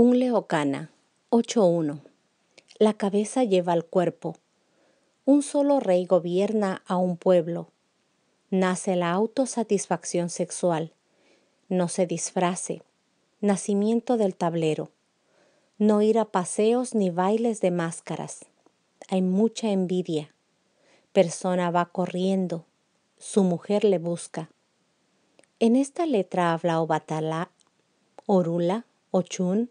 Un leocana. 8.1. La cabeza lleva al cuerpo. Un solo rey gobierna a un pueblo. Nace la autosatisfacción sexual. No se disfrace. Nacimiento del tablero. No ir a paseos ni bailes de máscaras. Hay mucha envidia. Persona va corriendo. Su mujer le busca. En esta letra habla Obatala, Orula, Ochun,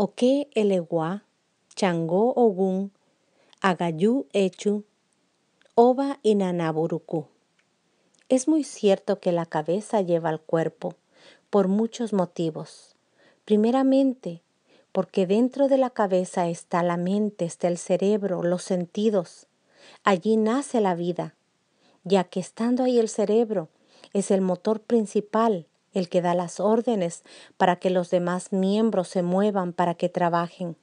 Oke elewa chango ogun agayu Echu, Oba Inanaburuku. Es muy cierto que la cabeza lleva al cuerpo por muchos motivos. Primeramente, porque dentro de la cabeza está la mente, está el cerebro, los sentidos. Allí nace la vida, ya que estando ahí el cerebro es el motor principal el que da las órdenes para que los demás miembros se muevan para que trabajen.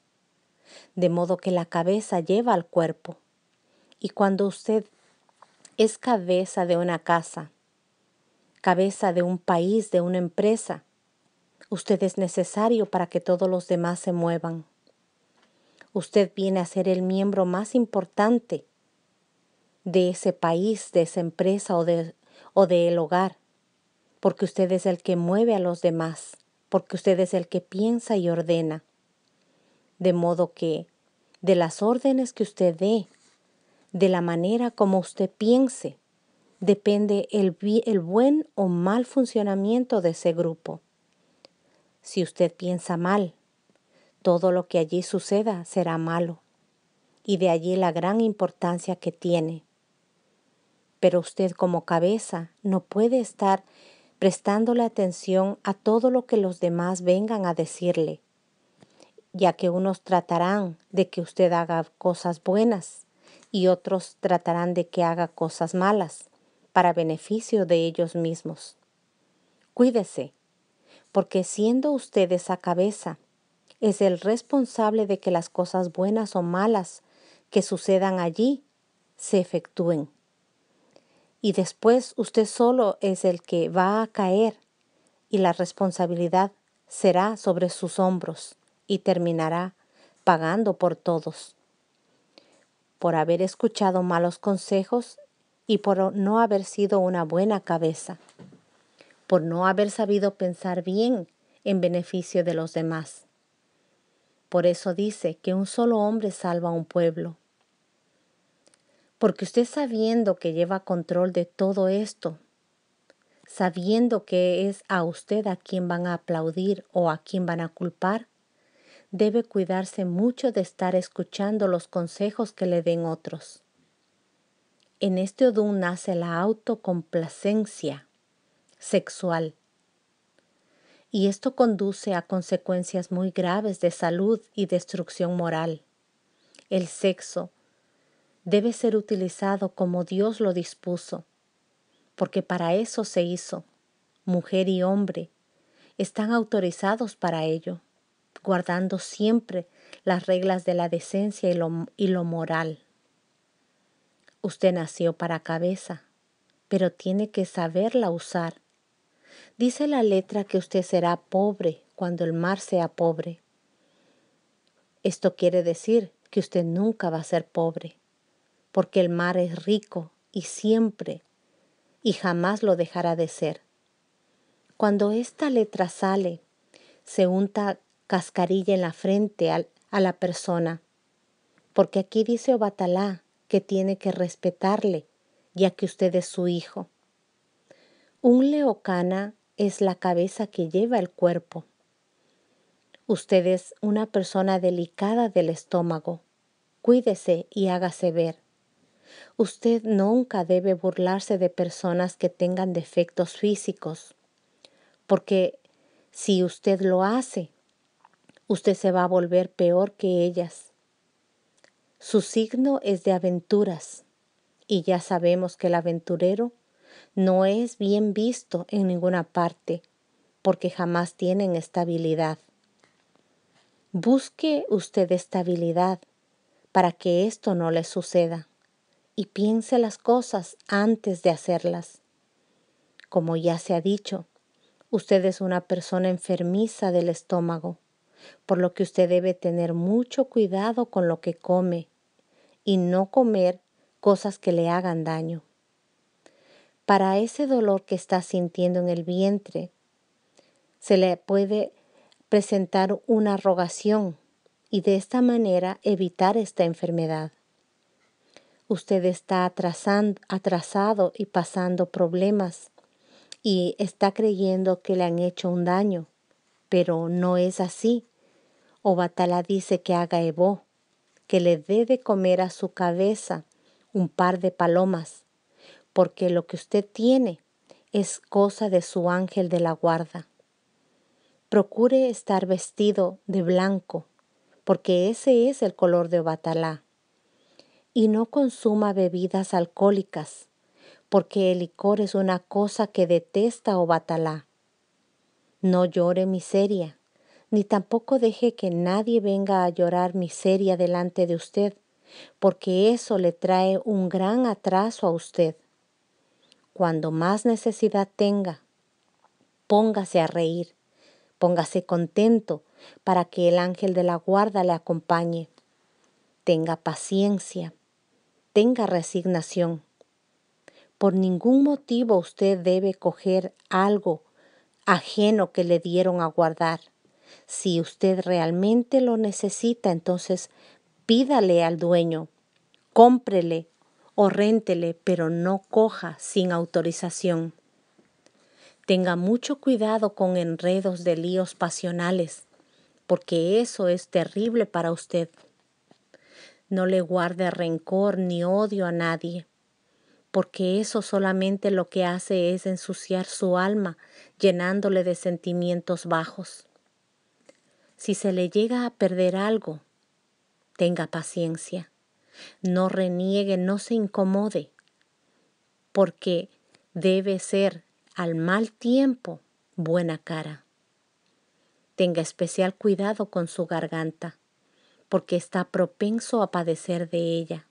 De modo que la cabeza lleva al cuerpo. Y cuando usted es cabeza de una casa, cabeza de un país, de una empresa, usted es necesario para que todos los demás se muevan. Usted viene a ser el miembro más importante de ese país, de esa empresa o, de, o del hogar porque usted es el que mueve a los demás, porque usted es el que piensa y ordena. De modo que, de las órdenes que usted dé, de la manera como usted piense, depende el, el buen o mal funcionamiento de ese grupo. Si usted piensa mal, todo lo que allí suceda será malo, y de allí la gran importancia que tiene. Pero usted como cabeza no puede estar prestándole atención a todo lo que los demás vengan a decirle, ya que unos tratarán de que usted haga cosas buenas y otros tratarán de que haga cosas malas para beneficio de ellos mismos. Cuídese, porque siendo usted esa cabeza, es el responsable de que las cosas buenas o malas que sucedan allí se efectúen y después usted solo es el que va a caer y la responsabilidad será sobre sus hombros y terminará pagando por todos. Por haber escuchado malos consejos y por no haber sido una buena cabeza. Por no haber sabido pensar bien en beneficio de los demás. Por eso dice que un solo hombre salva a un pueblo porque usted sabiendo que lleva control de todo esto, sabiendo que es a usted a quien van a aplaudir o a quien van a culpar, debe cuidarse mucho de estar escuchando los consejos que le den otros. En este odún nace la autocomplacencia sexual. Y esto conduce a consecuencias muy graves de salud y destrucción moral. El sexo, debe ser utilizado como Dios lo dispuso, porque para eso se hizo. Mujer y hombre están autorizados para ello, guardando siempre las reglas de la decencia y lo, y lo moral. Usted nació para cabeza, pero tiene que saberla usar. Dice la letra que usted será pobre cuando el mar sea pobre. Esto quiere decir que usted nunca va a ser pobre porque el mar es rico y siempre y jamás lo dejará de ser. Cuando esta letra sale, se unta cascarilla en la frente a la persona, porque aquí dice Obatalá que tiene que respetarle, ya que usted es su hijo. Un leocana es la cabeza que lleva el cuerpo. Usted es una persona delicada del estómago. Cuídese y hágase ver. Usted nunca debe burlarse de personas que tengan defectos físicos, porque si usted lo hace, usted se va a volver peor que ellas. Su signo es de aventuras y ya sabemos que el aventurero no es bien visto en ninguna parte porque jamás tienen estabilidad. Busque usted estabilidad para que esto no le suceda y piense las cosas antes de hacerlas. Como ya se ha dicho, usted es una persona enfermiza del estómago, por lo que usted debe tener mucho cuidado con lo que come y no comer cosas que le hagan daño. Para ese dolor que está sintiendo en el vientre, se le puede presentar una rogación y de esta manera evitar esta enfermedad usted está atrasado y pasando problemas y está creyendo que le han hecho un daño, pero no es así. Obatala dice que haga Evo, que le debe comer a su cabeza un par de palomas, porque lo que usted tiene es cosa de su ángel de la guarda. Procure estar vestido de blanco, porque ese es el color de Obatala y no consuma bebidas alcohólicas, porque el licor es una cosa que detesta batalá. No llore miseria, ni tampoco deje que nadie venga a llorar miseria delante de usted, porque eso le trae un gran atraso a usted. Cuando más necesidad tenga, póngase a reír, póngase contento para que el ángel de la guarda le acompañe. Tenga paciencia tenga resignación. Por ningún motivo usted debe coger algo ajeno que le dieron a guardar. Si usted realmente lo necesita, entonces pídale al dueño, cómprele o réntele, pero no coja sin autorización. Tenga mucho cuidado con enredos de líos pasionales, porque eso es terrible para usted. No le guarde rencor ni odio a nadie, porque eso solamente lo que hace es ensuciar su alma, llenándole de sentimientos bajos. Si se le llega a perder algo, tenga paciencia, no reniegue, no se incomode, porque debe ser al mal tiempo buena cara. Tenga especial cuidado con su garganta porque está propenso a padecer de ella.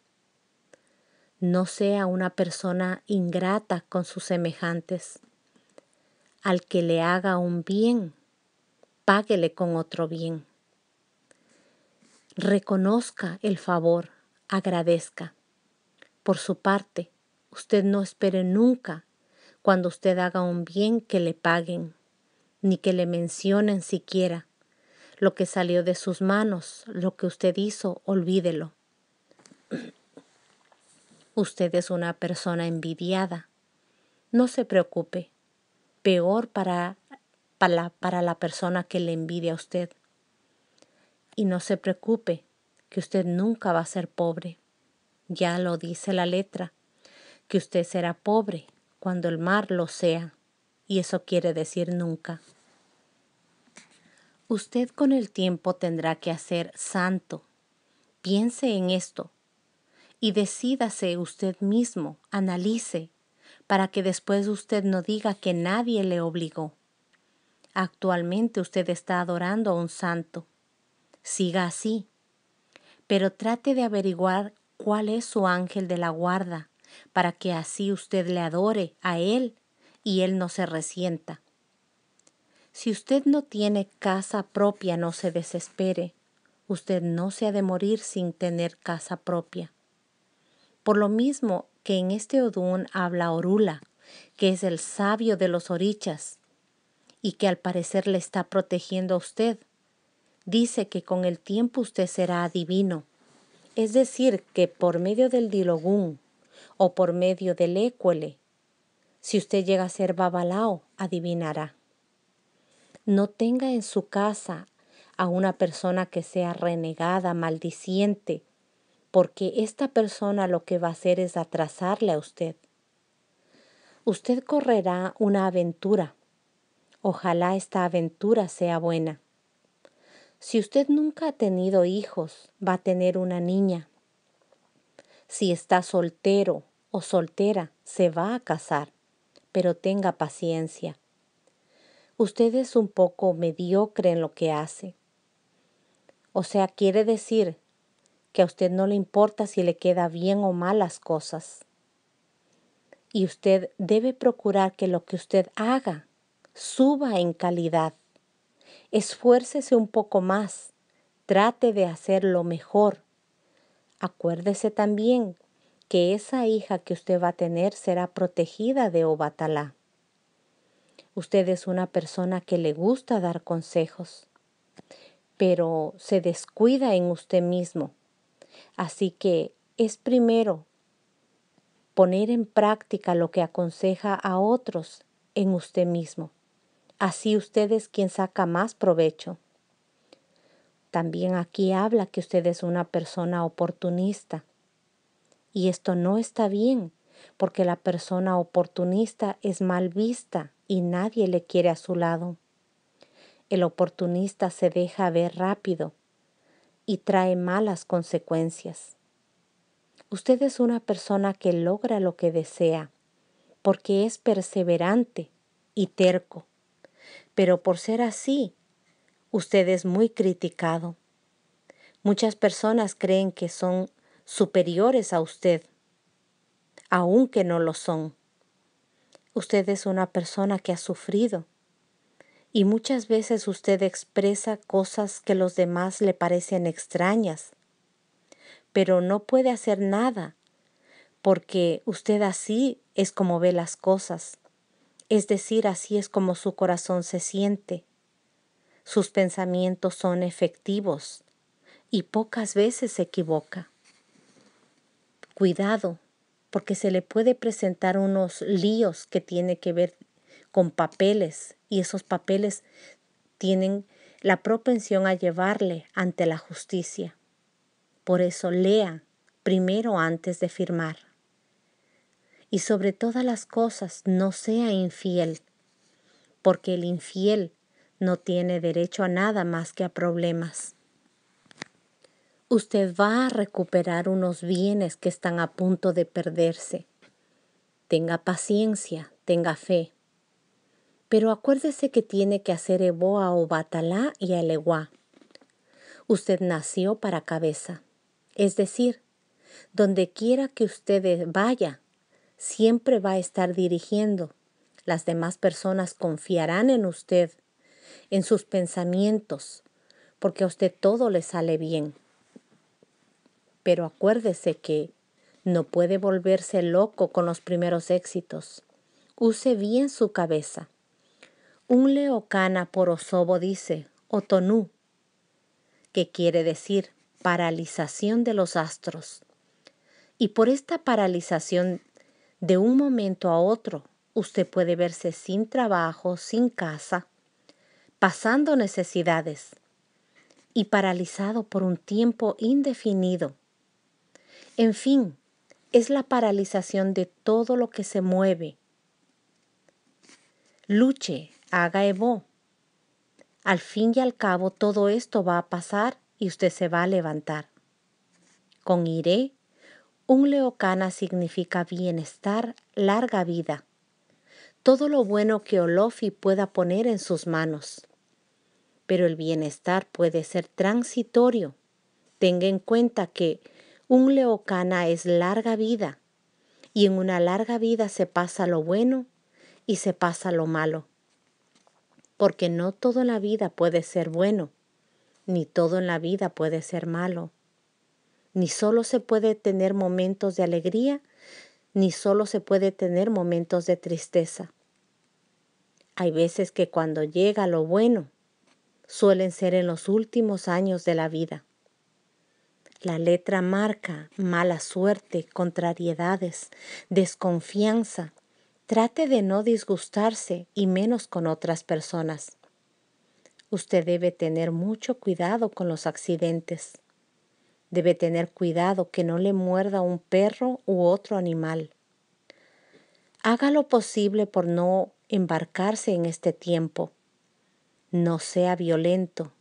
No sea una persona ingrata con sus semejantes. Al que le haga un bien, páguele con otro bien. Reconozca el favor, agradezca. Por su parte, usted no espere nunca cuando usted haga un bien que le paguen, ni que le mencionen siquiera lo que salió de sus manos, lo que usted hizo, olvídelo. Usted es una persona envidiada. No se preocupe. Peor para, para, la, para la persona que le envidia a usted. Y no se preocupe, que usted nunca va a ser pobre. Ya lo dice la letra, que usted será pobre cuando el mar lo sea. Y eso quiere decir nunca usted con el tiempo tendrá que hacer santo. Piense en esto y decídase usted mismo, analice, para que después usted no diga que nadie le obligó. Actualmente usted está adorando a un santo. Siga así, pero trate de averiguar cuál es su ángel de la guarda, para que así usted le adore a él y él no se resienta. Si usted no tiene casa propia, no se desespere. Usted no se ha de morir sin tener casa propia. Por lo mismo que en este Odún habla Orula, que es el sabio de los orichas, y que al parecer le está protegiendo a usted. Dice que con el tiempo usted será adivino. Es decir, que por medio del Dilogún o por medio del Écuele, si usted llega a ser Babalao, adivinará no tenga en su casa a una persona que sea renegada, maldiciente, porque esta persona lo que va a hacer es atrasarle a usted. Usted correrá una aventura. Ojalá esta aventura sea buena. Si usted nunca ha tenido hijos, va a tener una niña. Si está soltero o soltera, se va a casar, pero tenga paciencia usted es un poco mediocre en lo que hace. O sea, quiere decir que a usted no le importa si le queda bien o mal las cosas. Y usted debe procurar que lo que usted haga suba en calidad. Esfuércese un poco más. Trate de hacerlo mejor. Acuérdese también que esa hija que usted va a tener será protegida de Obatalá. Usted es una persona que le gusta dar consejos, pero se descuida en usted mismo. Así que es primero poner en práctica lo que aconseja a otros en usted mismo. Así usted es quien saca más provecho. También aquí habla que usted es una persona oportunista. Y esto no está bien, porque la persona oportunista es mal vista y nadie le quiere a su lado. El oportunista se deja ver rápido y trae malas consecuencias. Usted es una persona que logra lo que desea porque es perseverante y terco. Pero por ser así, usted es muy criticado. Muchas personas creen que son superiores a usted, aunque no lo son. Usted es una persona que ha sufrido y muchas veces usted expresa cosas que los demás le parecen extrañas, pero no puede hacer nada porque usted así es como ve las cosas, es decir, así es como su corazón se siente. Sus pensamientos son efectivos y pocas veces se equivoca. Cuidado, porque se le puede presentar unos líos que tiene que ver con papeles y esos papeles tienen la propensión a llevarle ante la justicia. Por eso lea primero antes de firmar. Y sobre todas las cosas no sea infiel, porque el infiel no tiene derecho a nada más que a problemas usted va a recuperar unos bienes que están a punto de perderse. Tenga paciencia, tenga fe. Pero acuérdese que tiene que hacer Eboa o Batalá y Aleguá. Usted nació para cabeza. Es decir, donde quiera que usted vaya, siempre va a estar dirigiendo. Las demás personas confiarán en usted, en sus pensamientos, porque a usted todo le sale bien pero acuérdese que no puede volverse loco con los primeros éxitos. Use bien su cabeza. Un leocana por osobo dice, otonú, que quiere decir paralización de los astros. Y por esta paralización, de un momento a otro, usted puede verse sin trabajo, sin casa, pasando necesidades y paralizado por un tiempo indefinido en fin, es la paralización de todo lo que se mueve. Luche, haga Evo. Al fin y al cabo todo esto va a pasar y usted se va a levantar. Con iré, un leocana significa bienestar, larga vida, todo lo bueno que Olofi pueda poner en sus manos. Pero el bienestar puede ser transitorio. Tenga en cuenta que un leocana es larga vida y en una larga vida se pasa lo bueno y se pasa lo malo. Porque no todo en la vida puede ser bueno, ni todo en la vida puede ser malo. Ni solo se puede tener momentos de alegría, ni solo se puede tener momentos de tristeza. Hay veces que cuando llega lo bueno, suelen ser en los últimos años de la vida. La letra marca mala suerte, contrariedades, desconfianza. Trate de no disgustarse y menos con otras personas. Usted debe tener mucho cuidado con los accidentes. Debe tener cuidado que no le muerda un perro u otro animal. Haga lo posible por no embarcarse en este tiempo. No sea violento,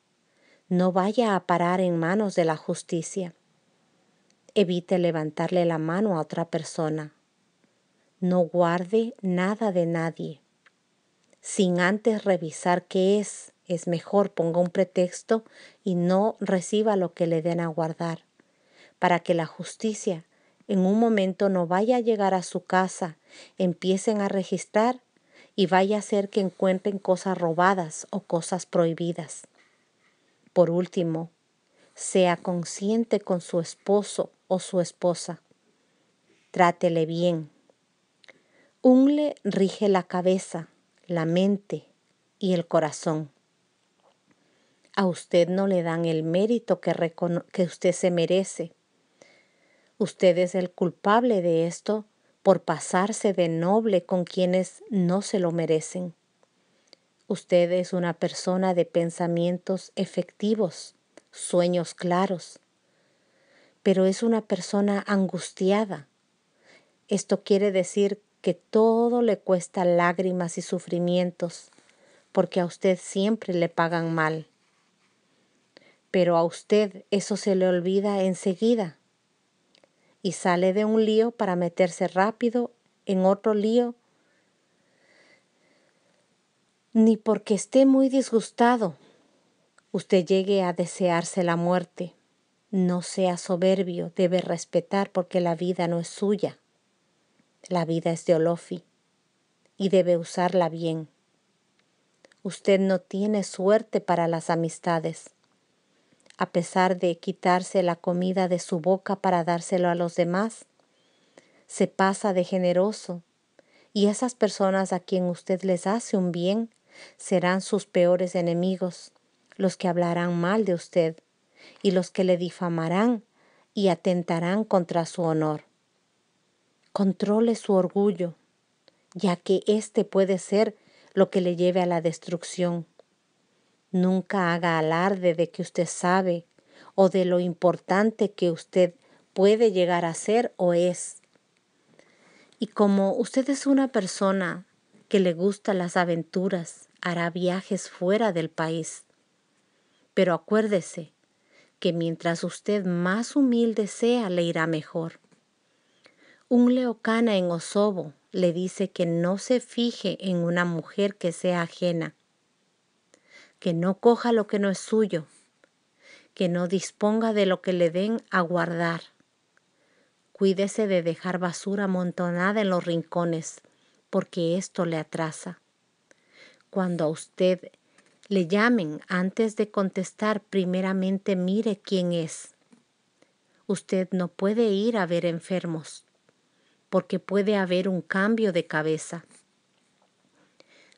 no vaya a parar en manos de la justicia. Evite levantarle la mano a otra persona. No guarde nada de nadie. Sin antes revisar qué es, es mejor ponga un pretexto y no reciba lo que le den a guardar, para que la justicia en un momento no vaya a llegar a su casa, empiecen a registrar y vaya a ser que encuentren cosas robadas o cosas prohibidas. Por último, sea consciente con su esposo o su esposa. Trátele bien. Unle rige la cabeza, la mente y el corazón. A usted no le dan el mérito que, que usted se merece. Usted es el culpable de esto por pasarse de noble con quienes no se lo merecen. Usted es una persona de pensamientos efectivos, sueños claros, pero es una persona angustiada. Esto quiere decir que todo le cuesta lágrimas y sufrimientos, porque a usted siempre le pagan mal. Pero a usted eso se le olvida enseguida y sale de un lío para meterse rápido en otro lío ni porque esté muy disgustado usted llegue a desearse la muerte. No sea soberbio, debe respetar porque la vida no es suya. La vida es de Olofi y debe usarla bien. Usted no tiene suerte para las amistades. A pesar de quitarse la comida de su boca para dárselo a los demás, se pasa de generoso y esas personas a quien usted les hace un bien serán sus peores enemigos, los que hablarán mal de usted y los que le difamarán y atentarán contra su honor. Controle su orgullo, ya que éste puede ser lo que le lleve a la destrucción. Nunca haga alarde de que usted sabe o de lo importante que usted puede llegar a ser o es. Y como usted es una persona que le gusta las aventuras, hará viajes fuera del país. Pero acuérdese que mientras usted más humilde sea, le irá mejor. Un leocana en Osobo le dice que no se fije en una mujer que sea ajena, que no coja lo que no es suyo, que no disponga de lo que le den a guardar. Cuídese de dejar basura amontonada en los rincones, porque esto le atrasa. Cuando a usted le llamen, antes de contestar, primeramente mire quién es. Usted no puede ir a ver enfermos, porque puede haber un cambio de cabeza.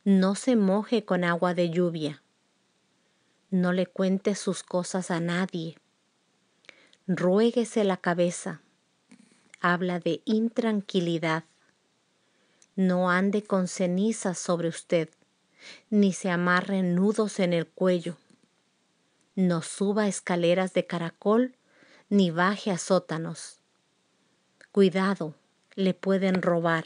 No se moje con agua de lluvia. No le cuente sus cosas a nadie. Ruéguese la cabeza. Habla de intranquilidad no ande con cenizas sobre usted, ni se amarre nudos en el cuello, no suba escaleras de caracol, ni baje a sótanos. Cuidado, le pueden robar.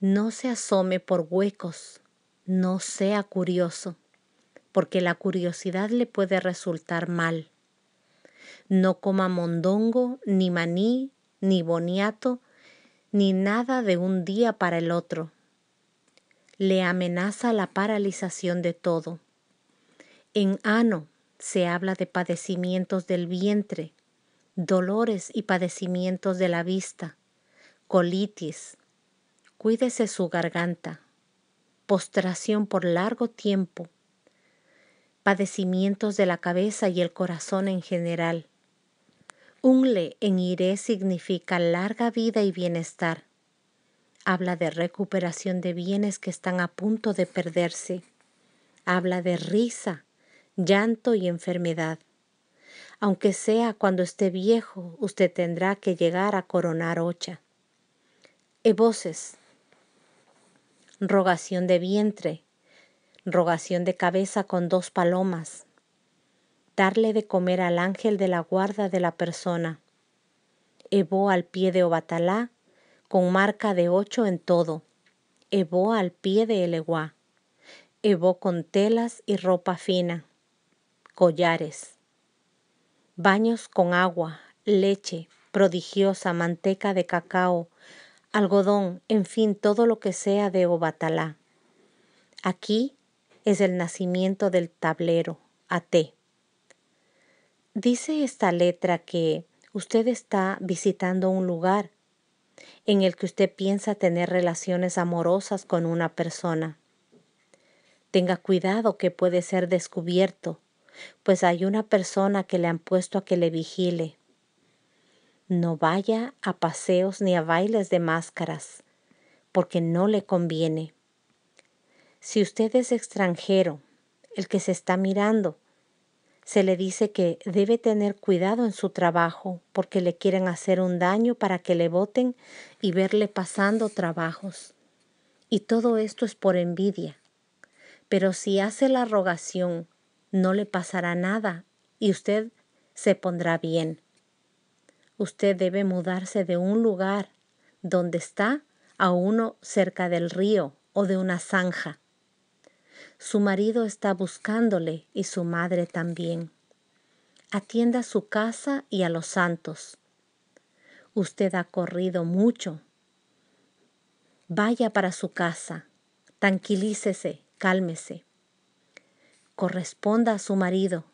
No se asome por huecos, no sea curioso, porque la curiosidad le puede resultar mal. No coma mondongo, ni maní, ni boniato, ni nada de un día para el otro. Le amenaza la paralización de todo. En Ano se habla de padecimientos del vientre, dolores y padecimientos de la vista, colitis. Cuídese su garganta, postración por largo tiempo, padecimientos de la cabeza y el corazón en general, Unle en Iré significa larga vida y bienestar. Habla de recuperación de bienes que están a punto de perderse. Habla de risa, llanto y enfermedad. Aunque sea cuando esté viejo, usted tendrá que llegar a coronar ocha. Evoces. Rogación de vientre. Rogación de cabeza con dos palomas darle de comer al ángel de la guarda de la persona. Evó al pie de Obatalá, con marca de ocho en todo. Evó al pie de Eleguá. Evó con telas y ropa fina. Collares. Baños con agua, leche, prodigiosa manteca de cacao, algodón, en fin, todo lo que sea de Obatalá. Aquí es el nacimiento del tablero, Até. Dice esta letra que usted está visitando un lugar en el que usted piensa tener relaciones amorosas con una persona. Tenga cuidado que puede ser descubierto, pues hay una persona que le han puesto a que le vigile. No vaya a paseos ni a bailes de máscaras, porque no le conviene. Si usted es extranjero, el que se está mirando, se le dice que debe tener cuidado en su trabajo porque le quieren hacer un daño para que le voten y verle pasando trabajos. Y todo esto es por envidia. Pero si hace la rogación, no le pasará nada y usted se pondrá bien. Usted debe mudarse de un lugar donde está a uno cerca del río o de una zanja su marido está buscándole y su madre también. Atienda su casa y a los santos. Usted ha corrido mucho. Vaya para su casa. Tranquilícese, cálmese. Corresponda a su marido,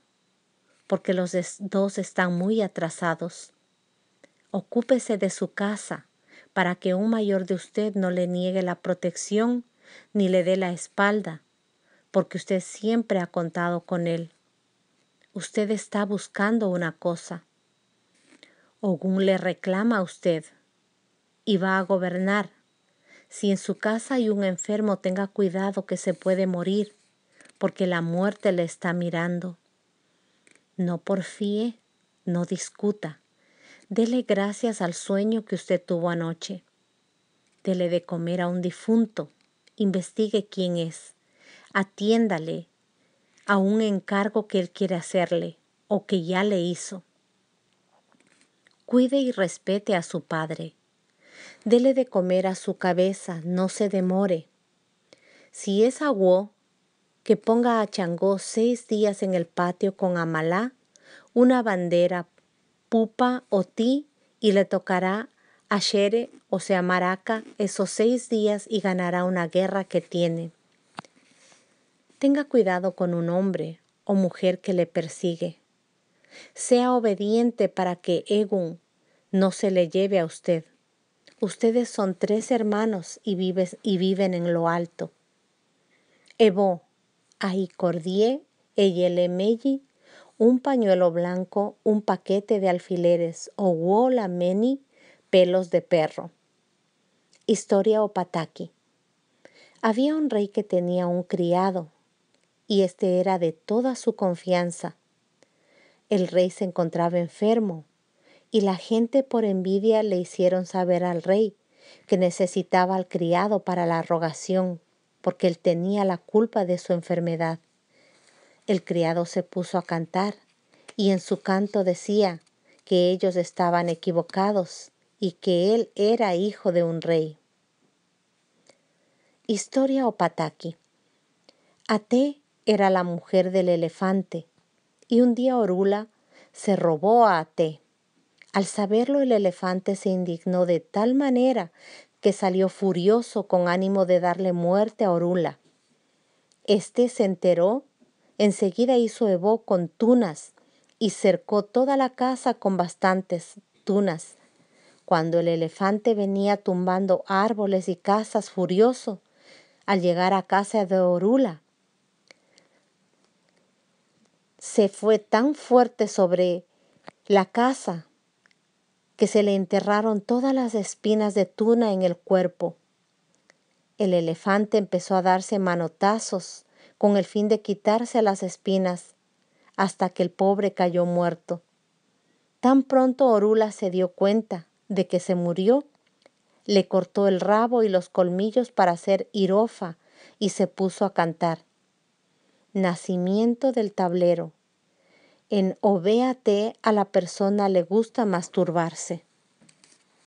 porque los dos están muy atrasados. Ocúpese de su casa para que un mayor de usted no le niegue la protección ni le dé la espalda porque usted siempre ha contado con Él. Usted está buscando una cosa. Ogún le reclama a usted y va a gobernar. Si en su casa hay un enfermo, tenga cuidado que se puede morir, porque la muerte le está mirando. No porfíe, no discuta. Dele gracias al sueño que usted tuvo anoche. Dele de comer a un difunto. Investigue quién es atiéndale a un encargo que Él quiere hacerle o que ya le hizo. Cuide y respete a su Padre. Dele de comer a su cabeza, no se demore. Si es aguó, que ponga a Changó seis días en el patio con Amalá, una bandera, pupa o ti, y le tocará a Shere, o sea, Maraca, esos seis días y ganará una guerra que tiene. Tenga cuidado con un hombre o mujer que le persigue. Sea obediente para que Egun no se le lleve a usted. Ustedes son tres hermanos y, y viven en lo alto. Evo, Eyele meji, un pañuelo blanco, un paquete de alfileres o wola meni, pelos de perro. Historia o pataki. Había un rey que tenía un criado y este era de toda su confianza. El rey se encontraba enfermo, y la gente por envidia le hicieron saber al rey que necesitaba al criado para la rogación, porque él tenía la culpa de su enfermedad. El criado se puso a cantar, y en su canto decía que ellos estaban equivocados y que él era hijo de un rey. Historia Opataki. Até era la mujer del elefante, y un día Orula se robó a Até. Al saberlo el elefante se indignó de tal manera que salió furioso con ánimo de darle muerte a Orula. Este se enteró, enseguida hizo Evo con tunas y cercó toda la casa con bastantes tunas. Cuando el elefante venía tumbando árboles y casas furioso, al llegar a casa de Orula, se fue tan fuerte sobre la casa que se le enterraron todas las espinas de tuna en el cuerpo. El elefante empezó a darse manotazos con el fin de quitarse las espinas, hasta que el pobre cayó muerto. Tan pronto Orula se dio cuenta de que se murió, le cortó el rabo y los colmillos para hacer irofa y se puso a cantar nacimiento del tablero. En obéate a la persona le gusta masturbarse.